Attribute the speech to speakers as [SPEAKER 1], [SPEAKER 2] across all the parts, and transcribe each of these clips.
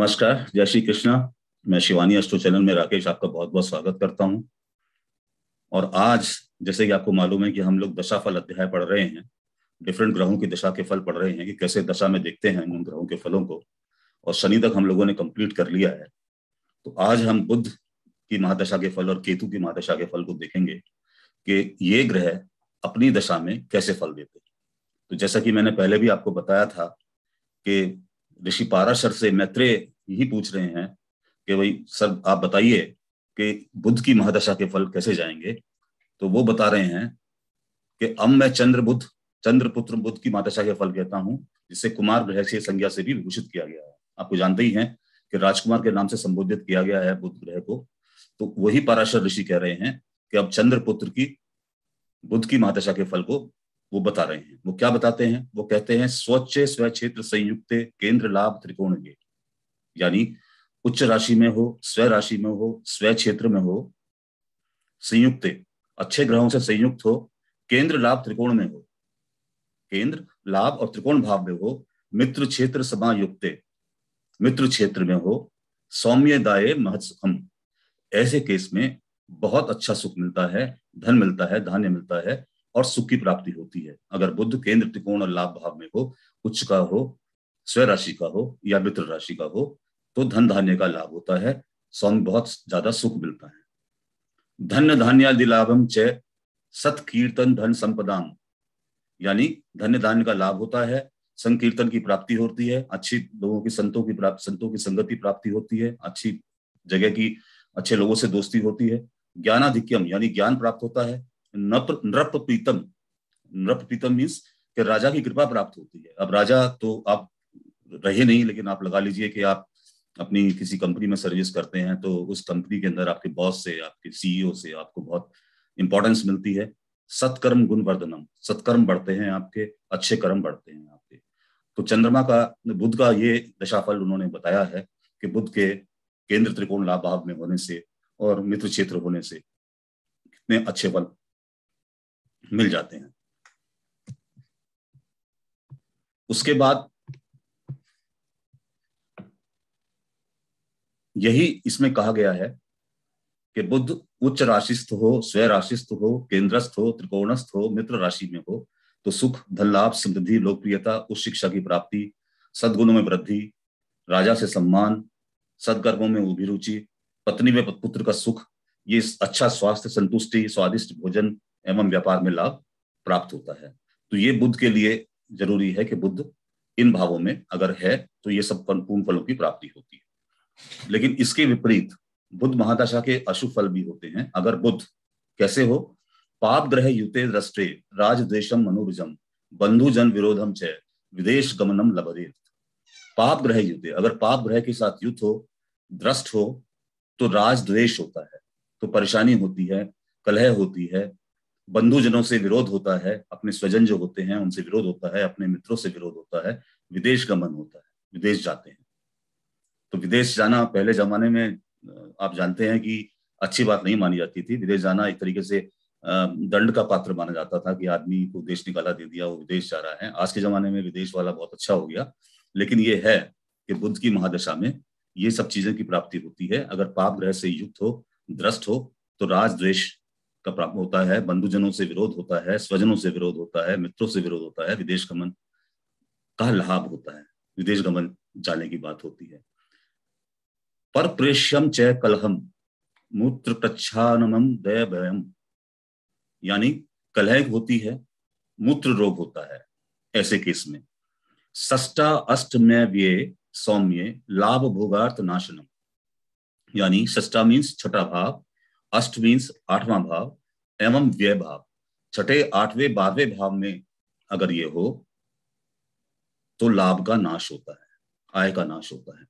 [SPEAKER 1] नमस्कार जय श्री कृष्णा मैं शिवानी अष्टो चैनल में राकेश आपका बहुत बहुत स्वागत करता हूं और आज जैसे कि आपको मालूम है कि हम लोग दशा फल अध्याय पढ़ रहे हैं डिफरेंट ग्रहों की दशा के फल पढ़ रहे हैं कि कैसे दशा में देखते हैं उन ग्रहों के फलों को और शनि तक हम लोगों ने कंप्लीट कर लिया है तो आज हम बुद्ध की महादशा के फल और केतु की महादशा के फल को देखेंगे कि ये ग्रह अपनी दशा में कैसे फल देते तो जैसा कि मैंने पहले भी आपको बताया था कि ऋषि पाराशर से मैत्रेय यही पूछ रहे हैं कि भाई सर आप बताइए कि बुद्ध की महादशा के फल कैसे जाएंगे तो वो बता रहे हैं कि अब मैं चंद्र बुद्ध चंद्रपुत्र बुद्ध की महादशा के फल कहता हूं जिसे कुमार ग्रह से संज्ञा से भी विभूषित किया गया है आपको जानते ही हैं कि राजकुमार के नाम से संबोधित किया गया है बुद्ध ग्रह को तो वही पराशर ऋषि कह रहे हैं कि अब चंद्रपुत्र की बुद्ध की महादशा के फल को वो बता रहे हैं वो क्या बताते हैं वो कहते हैं स्वच्छ स्व क्षेत्र संयुक्त केंद्र लाभ त्रिकोण के यानी उच्च राशि में हो स्व राशि में हो स्व क्षेत्र में हो संयुक्त अच्छे ग्रहों से संयुक्त हो केंद्र लाभ त्रिकोण में हो केंद्र लाभ और त्रिकोण भाव में हो मित्र क्षेत्र समायुक्त मित्र क्षेत्र में हो सौम्य दाय महत्सुखम ऐसे केस में बहुत अच्छा सुख मिलता है धन मिलता है धान्य मिलता है और सुख की प्राप्ति होती है अगर बुद्ध केंद्र त्रिकोण और लाभ भाव में हो उच्च का हो स्वयं राशि का हो या मित्र राशि का हो तो धन धान्य का लाभ होता है स्वयं बहुत ज्यादा सुख मिलता है धन धान्य दिलाभम च कीर्तन धन संपदाम यानी धन्य धान्य का लाभ होता है संकीर्तन की प्राप्ति होती है अच्छी लोगों की संतों की प्राप्ति संतों की संगति प्राप्ति होती है अच्छी जगह की अच्छे लोगों से दोस्ती होती है ज्ञानाधिक्यम यानी ज्ञान प्राप्त होता है नप नृप प्रीतम नृप मीन्स राजा की कृपा प्राप्त होती है अब राजा तो आप रहे नहीं लेकिन आप लगा लीजिए कि आप अपनी किसी कंपनी में सर्विस करते हैं तो उस कंपनी के अंदर आपके बॉस से आपके सीईओ से आपको बहुत इंपॉर्टेंस मिलती है सत्कर्म गुणवर्धनम सत्कर्म बढ़ते हैं आपके अच्छे कर्म बढ़ते हैं आपके तो चंद्रमा का बुद्ध का ये दशाफल उन्होंने बताया है कि बुद्ध के केंद्र त्रिकोण लाभ भाव में होने से और मित्र क्षेत्र होने से कितने अच्छे फल मिल जाते हैं उसके बाद यही इसमें कहा गया है कि बुद्ध उच्च राशिस्थ हो स्वय राशिस्थ हो केंद्रस्थ हो त्रिकोणस्थ हो मित्र राशि में हो तो सुख धन लाभ समृद्धि लोकप्रियता उच्च शिक्षा की प्राप्ति सदगुणों में वृद्धि राजा से सम्मान सदगर्भों में अभिरुचि पत्नी में पुत्र का सुख ये अच्छा स्वास्थ्य संतुष्टि स्वादिष्ट भोजन एवं व्यापार में लाभ प्राप्त होता है तो ये बुद्ध के लिए जरूरी है कि बुद्ध इन भावों में अगर है तो ये सब पूर्ण फलों की प्राप्ति होती है लेकिन इसके विपरीत बुद्ध महादशा के अशुभ फल भी होते हैं अगर बुद्ध कैसे हो पाप ग्रह युते दृष्टे राजद्वेशम मनोरजम बंधु जन विरोधम च विदेश गमनम लभदे पाप ग्रह युद्ध अगर पाप ग्रह के साथ युद्ध हो द्रष्ट हो तो राजद्वेश होता है तो परेशानी होती है कलह होती है बंधुजनों से विरोध होता है अपने स्वजन जो होते हैं उनसे विरोध होता है अपने मित्रों से विरोध होता है विदेश गमन होता है विदेश जाते हैं तो विदेश जाना पहले जमाने में आप जानते हैं कि अच्छी बात नहीं मानी जाती थी विदेश जाना एक तरीके से दंड का पात्र माना जाता था कि आदमी को देश निकाला दे दिया वो विदेश जा रहा है आज के जमाने में विदेश वाला बहुत अच्छा हो गया लेकिन ये है कि बुद्ध की महादशा में ये सब चीजों की प्राप्ति होती है अगर पाप ग्रह से युक्त हो द्रष्ट हो तो राज द्वेष का प्राप्त होता है बंधुजनों से विरोध होता है स्वजनों से विरोध होता है मित्रों से विरोध होता है विदेश गमन का लाभ होता है विदेश गमन जाने की बात होती है पर प्रेष्यम च कलहम मूत्र प्रच्छानम दया भयम यानी कलह होती है मूत्र रोग होता है ऐसे केस में सष्टा अष्टमय व्यय सौम्य लाभ भोगार्थ नाशनम यानी सष्टा मीन्स छठा भाव अष्ट मीन्स आठवां भाव एवं व्यय भाव छठे आठवें बारहवें भाव में अगर ये हो तो लाभ का नाश होता है आय का नाश होता है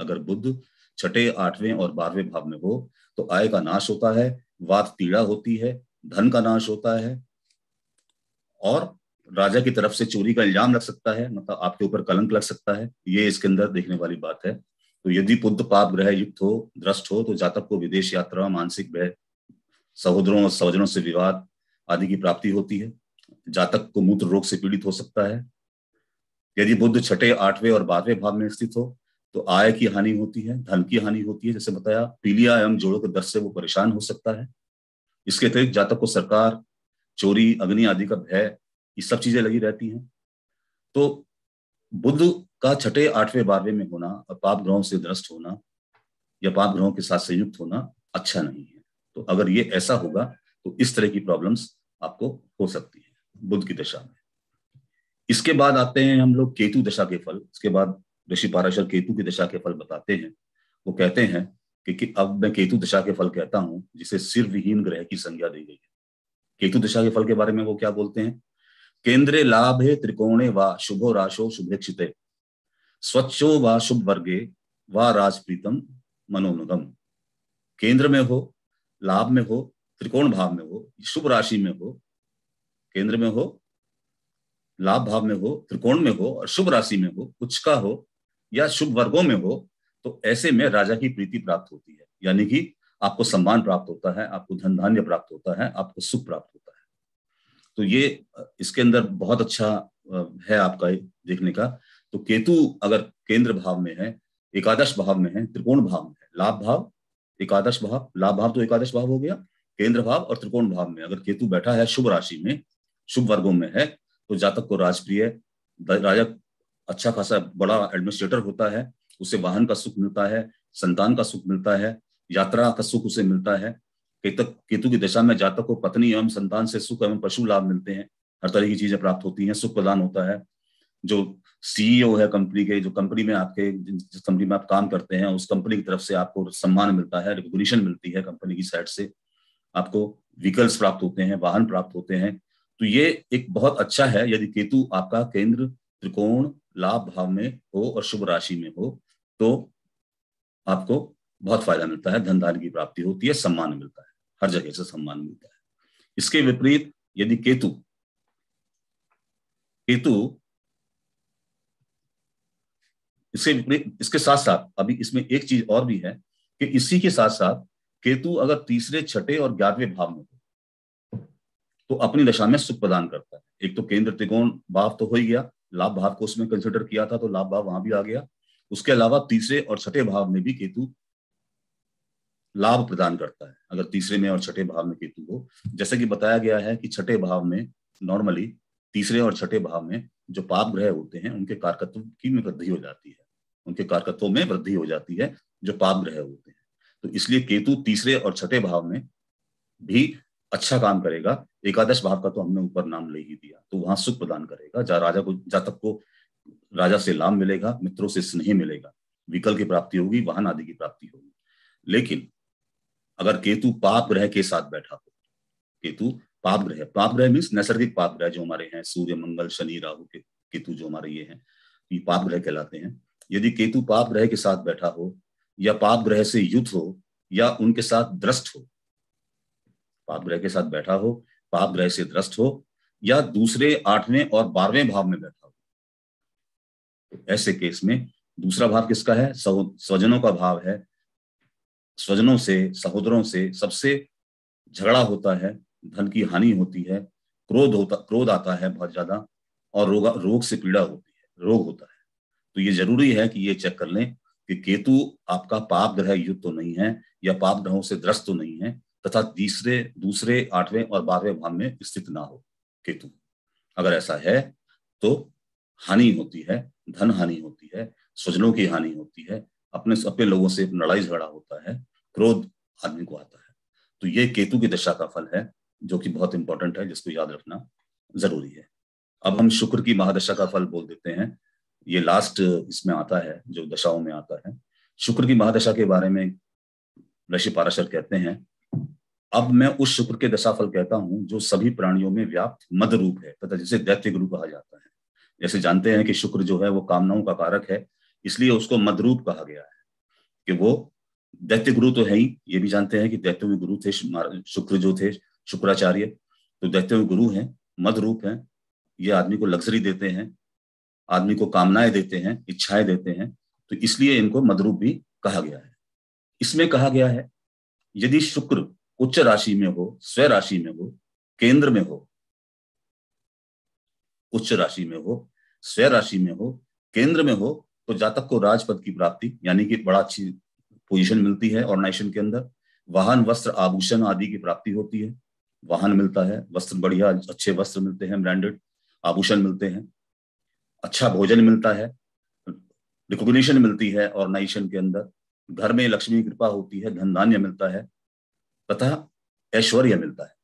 [SPEAKER 1] अगर बुद्ध छठे आठवें और बारहवें भाव में हो तो आय का नाश होता है वात पीड़ा होती है धन का नाश होता है और राजा की तरफ से चोरी का इल्जाम लग सकता है मतलब आपके ऊपर कलंक लग सकता है ये इसके अंदर देखने वाली बात है तो यदि बुद्ध पाप ग्रह युक्त हो दृष्ट हो तो जातक को विदेश यात्रा मानसिक भय सहोदरों और सहजनों से विवाद आदि की प्राप्ति होती है जातक को मूत्र रोग से पीड़ित हो सकता है यदि बुद्ध छठे आठवें और बारहवें भाव में स्थित हो तो आय की हानि होती है धन की हानि होती है जैसे बताया पीलिया एवं जोड़ों के दस से वो परेशान हो सकता है इसके अतिरिक्त जातक को सरकार चोरी अग्नि आदि का भय ये सब चीजें लगी रहती हैं तो बुद्ध का छठे आठवें बारहवें में होना और पाप ग्रहों से ध्रस्त होना या पाप ग्रहों के साथ संयुक्त होना अच्छा नहीं है तो अगर ये ऐसा होगा तो इस तरह की प्रॉब्लम्स आपको हो सकती है बुद्ध की दशा में इसके बाद आते हैं हम लोग केतु दशा के फल उसके बाद ऋषि पाराशर केतु की दशा के फल बताते हैं वो कहते हैं कि, कि अब मैं केतु दशा के फल कहता हूं जिसे सिर विहीन ग्रह की संज्ञा दी गई है केतु दशा के फल के बारे में वो क्या बोलते हैं लाभ है त्रिकोणे व शुभो राशो शुभेक्षित स्वच्छो व शुभ वर्गे व राजप्रीतम मनोनुगम केंद्र में हो लाभ में हो त्रिकोण भाव में हो शुभ राशि में हो केंद्र में हो लाभ भाव में हो त्रिकोण में हो और शुभ राशि में हो कुछ का हो या शुभ वर्गों में हो तो ऐसे में राजा की प्रीति प्राप्त होती है यानी कि आपको सम्मान प्राप्त होता है आपको धन धान्य प्राप्त होता है आपको सुख प्राप्त होता है तो ये इसके अंदर बहुत अच्छा है आपका देखने का तो केतु अगर केंद्र भाव में है एकादश भाव में है त्रिकोण भाव में है लाभ भाव एकादश भाव लाभ भाव तो एकादश भाव हो गया केंद्र भाव और त्रिकोण भाव में अगर केतु बैठा है शुभ राशि में शुभ वर्गों में है तो जातक को राजप्रिय राजा अच्छा खासा बड़ा एडमिनिस्ट्रेटर होता है उसे वाहन का सुख मिलता है संतान का सुख मिलता है यात्रा का सुख उसे मिलता है केतक केतु की दशा में जातक को पत्नी एवं संतान से सुख एवं पशु लाभ मिलते हैं हर तरह की चीजें प्राप्त होती हैं सुख प्रदान होता है जो सीईओ e है कंपनी के जो कंपनी में आपके जिस कंपनी में आप काम करते हैं उस कंपनी की तरफ से आपको सम्मान मिलता है रिकॉग्निशन मिलती है कंपनी की साइड से आपको व्हीकल्स प्राप्त होते हैं वाहन प्राप्त होते हैं तो ये एक बहुत अच्छा है यदि केतु आपका केंद्र त्रिकोण लाभ भाव में हो और शुभ राशि में हो तो आपको बहुत फायदा मिलता है धान की प्राप्ति होती है सम्मान मिलता है हर जगह से सम्मान मिलता है इसके विपरीत यदि केतु केतु इसके विपरीत इसके साथ साथ अभी इसमें एक चीज और भी है कि इसी के साथ साथ केतु अगर तीसरे छठे और ग्यारहवें भाव में हो तो अपनी दशा में सुख प्रदान करता है एक तो केंद्र त्रिकोण भाव तो हो ही गया लाभ भाव को उसमें कंसिडर किया था तो लाभ भाव वहां भी आ गया उसके अलावा तीसरे और छठे भाव में भी केतु लाभ प्रदान करता है अगर तीसरे में और छठे भाव में केतु हो जैसे कि बताया गया है कि छठे भाव में नॉर्मली तीसरे और छठे भाव में जो पाप ग्रह होते हैं उनके कारकत्व की में वृद्धि हो जाती है उनके कारकत्व में वृद्धि हो जाती है जो पाप ग्रह होते हैं तो इसलिए केतु तीसरे और छठे भाव में भी अच्छा काम करेगा एकादश भाव का तो हमने ऊपर नाम ले ही दिया तो वहां सुख प्रदान करेगा जहाँ राजा को जातक को राजा से लाभ मिलेगा मित्रों से स्नेह मिलेगा विकल की प्राप्ति होगी वाहन आदि की प्राप्ति होगी लेकिन अगर केतु पाप ग्रह के साथ बैठा हो केतु पाप ग्रह पाप ग्रह मीन्स नैसर्गिक पाप ग्रह जो हमारे हैं सूर्य मंगल शनि राहु के केतु जो हमारे ये हैं ये पाप ग्रह कहलाते हैं यदि केतु पाप ग्रह के साथ बैठा हो या पाप ग्रह से युद्ध हो या उनके साथ द्रष्ट हो पाप ग्रह के साथ बैठा हो पाप ग्रह से ध्रस्त हो या दूसरे आठवें और बारहवें भाव में बैठा हो तो ऐसे केस में दूसरा भाव किसका है स्वजनों का भाव है स्वजनों से सहोदरों से सबसे झगड़ा होता है धन की हानि होती है क्रोध होता क्रोध आता है बहुत ज्यादा और रोग रोग से पीड़ा होती है रोग होता है तो ये जरूरी है कि ये चेक कर लें कि केतु आपका पाप ग्रह युद्ध तो नहीं है या पाप ग्रहों से ध्रस्त तो नहीं है तथा तीसरे दूसरे आठवें और बारहवें भाव में स्थित ना हो केतु अगर ऐसा है तो हानि होती है धन हानि होती है स्वजनों की हानि होती है अपने अपने लोगों से लड़ाई झगड़ा होता है क्रोध आदमी को आता है तो ये केतु की दशा का फल है जो कि बहुत इंपॉर्टेंट है जिसको याद रखना जरूरी है अब हम शुक्र की महादशा का फल बोल देते हैं ये लास्ट इसमें आता है जो दशाओं में आता है शुक्र की महादशा के बारे में ऋषि पाराशर कहते हैं अब मैं उस शुक्र के दशाफल कहता हूं जो सभी प्राणियों में व्याप्त मद रूप है तथा जिसे दैत्य गुरु कहा जाता है जैसे जानते हैं कि शुक्र जो है वो कामनाओं का कारक है इसलिए उसको मदरूप कहा गया है कि वो दैत्य गुरु तो है ही ये भी जानते हैं कि दैत्य गुरु थे शुक्र जो थे शुक्राचार्य तो दैत्य गुरु हैं मद रूप हैं ये आदमी को लग्जरी देते हैं आदमी को कामनाएं देते हैं इच्छाएं देते हैं तो इसलिए इनको मदरूप भी कहा गया है इसमें कहा गया है यदि शुक्र उच्च राशि में हो स्व राशि में हो केंद्र में हो उच्च राशि में हो स्व राशि में हो केंद्र में हो तो जातक को राजपद की प्राप्ति यानी कि बड़ा अच्छी पोजीशन मिलती है ऑर्गेनाइजेशन के अंदर वाहन वस्त्र आभूषण आदि की प्राप्ति होती है वाहन मिलता है वस्त्र बढ़िया अच्छे वस्त्र मिलते हैं ब्रांडेड आभूषण मिलते हैं अच्छा भोजन मिलता है रिकॉग्निशन मिलती है ऑर्गेनाइजेशन के अंदर घर में लक्ष्मी कृपा होती है धन धान्य मिलता है तथा ऐश्वर्य मिलता है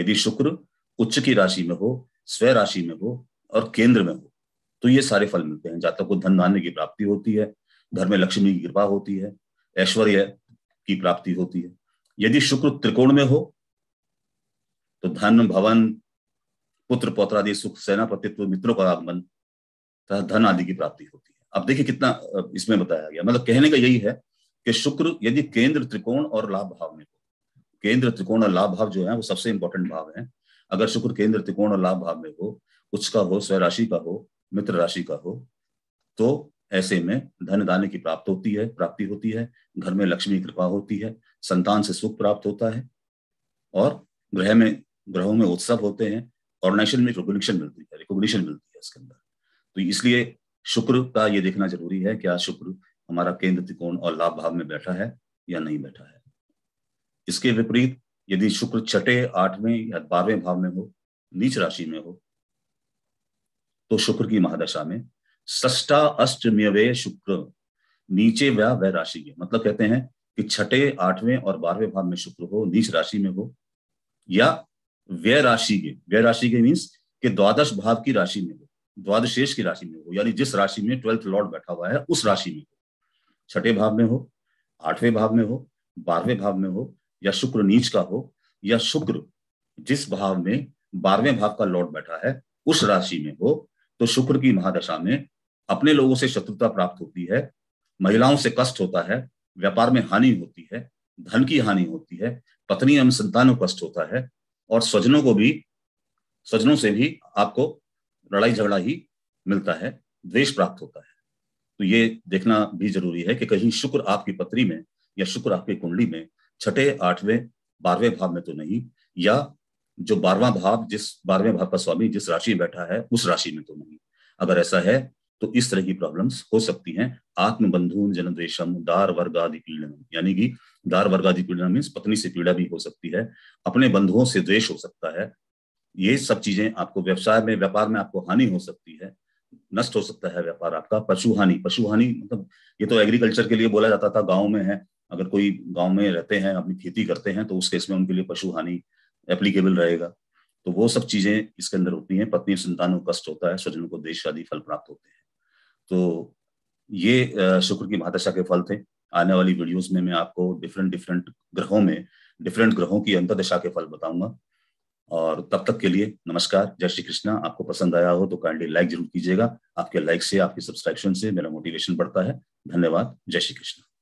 [SPEAKER 1] यदि शुक्र उच्च की राशि में हो स्व राशि में हो और केंद्र में हो तो ये सारे फल मिलते हैं जातक को धन धान्य की प्राप्ति होती है घर में लक्ष्मी की कृपा होती है ऐश्वर्य की प्राप्ति होती है यदि शुक्र त्रिकोण में हो तो धन भवन पुत्र पौत्रादि सुख सेनापतित्व मित्रों का आगमन तथा धन आदि की प्राप्ति होती है अब देखिए कितना इसमें बताया गया मतलब कहने का यही है कि शुक्र यदि केंद्र त्रिकोण और लाभ भाव में हो केंद्र त्रिकोण और लाभ भाव जो है वो सबसे इंपॉर्टेंट भाव है अगर शुक्र केंद्र त्रिकोण और लाभ भाव में हो उच्च का हो स्व राशि का हो मित्र राशि का हो तो ऐसे में धन दान की प्राप्त होती है प्राप्ति होती है घर में लक्ष्मी कृपा होती है संतान से सुख प्राप्त होता है और ग्रह में ग्रहों में उत्सव होते हैं और नेशन में रिकोगशन मिलती है रिकोगशन मिलती है इसके अंदर तो इसलिए शुक्र का ये देखना जरूरी है क्या शुक्र हमारा केंद्र त्रिकोण और लाभ भाव में बैठा है या नहीं बैठा है इसके विपरीत यदि शुक्र छठे आठवें या बारहवें भाव में हो नीच राशि में हो तो शुक्र की महादशा में ष्टा अष्टमय शुक्र नीचे व्या वह राशि के मतलब कहते हैं कि छठे आठवें और बारहवें भाव में शुक्र हो नीच राशि में हो या व्यय राशि के व्यय राशि के मीन्स के द्वादश भाव की राशि में हो द्वादशेष की राशि में हो यानी जिस राशि में ट्वेल्थ लॉर्ड बैठा हुआ है उस राशि में हो छठे भाव में हो आठवें भाव में हो बारहवें भाव में हो या शुक्र नीच का हो या शुक्र जिस भाव में बारहवें भाव का लॉर्ड बैठा है उस राशि में हो तो शुक्र की महादशा में अपने लोगों से शत्रुता प्राप्त होती है महिलाओं से कष्ट होता है व्यापार में हानि होती है धन की हानि होती है पत्नी एवं संतानों कष्ट होता है और स्वजनों को भी स्वजनों से भी आपको लड़ाई झगड़ा ही मिलता है द्वेष प्राप्त होता है तो ये देखना भी जरूरी है कि कहीं शुक्र आपकी पत्नी में या शुक्र आपकी कुंडली में छठे आठवें बारहवें भाव में तो नहीं या जो बारवा भाव जिस बारहवें भाव का स्वामी जिस राशि में बैठा है उस राशि में तो नहीं अगर ऐसा है तो इस तरह की प्रॉब्लम्स हो सकती हैं आत्मबंधुन जनद्वेशम दार वर्ग आदि पीड़नम यानी कि दार वर्ग आदि पीड़नम मीन्स पत्नी से पीड़ा भी हो सकती है अपने बंधुओं से द्वेष हो सकता है ये सब चीजें आपको व्यवसाय में व्यापार में आपको हानि हो सकती है नष्ट हो सकता है व्यापार आपका पशु हानि पशु हानि मतलब ये तो एग्रीकल्चर के लिए बोला जाता था गाँव में है अगर कोई गांव में रहते हैं अपनी खेती करते हैं तो उस केस में उनके लिए पशु हानि एप्लीकेबल रहेगा तो वो सब चीजें इसके अंदर होती हैं पत्नी संतानों को कष्ट होता है स्वजनों को देश आदि फल प्राप्त होते हैं तो ये शुक्र की महादशा के फल थे आने वाली वीडियोस में मैं आपको डिफरेंट डिफरेंट ग्रहों में डिफरेंट ग्रहों की अंतरदशा के फल बताऊंगा और तब तक के लिए नमस्कार जय श्री कृष्णा आपको पसंद आया हो तो काइंडली लाइक जरूर कीजिएगा आपके लाइक से आपके सब्सक्रिप्शन से मेरा मोटिवेशन बढ़ता है धन्यवाद जय श्री कृष्णा